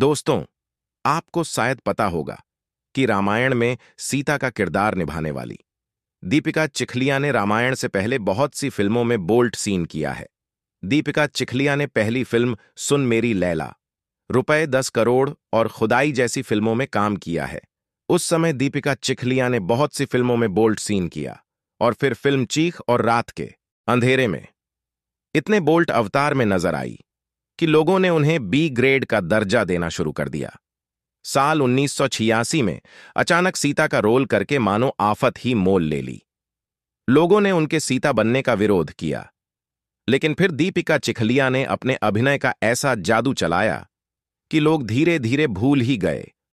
दोस्तों आपको शायद पता होगा कि रामायण में सीता का किरदार निभाने वाली दीपिका चिखलिया ने रामायण से पहले बहुत सी फिल्मों में बोल्ट सीन किया है दीपिका चिखलिया ने पहली फिल्म सुन मेरी लैला रुपए दस करोड़ और खुदाई जैसी फिल्मों में काम किया है उस समय दीपिका चिखलिया ने बहुत सी फिल्मों में बोल्ट सीन किया और फिर फिल्म चीख और रात के अंधेरे में इतने बोल्ट अवतार में नजर आई कि लोगों ने उन्हें बी ग्रेड का दर्जा देना शुरू कर दिया साल 1986 में अचानक सीता का रोल करके मानो आफत ही मोल ले ली लोगों ने उनके सीता बनने का विरोध किया लेकिन फिर दीपिका चिखलिया ने अपने अभिनय का ऐसा जादू चलाया कि लोग धीरे धीरे भूल ही गए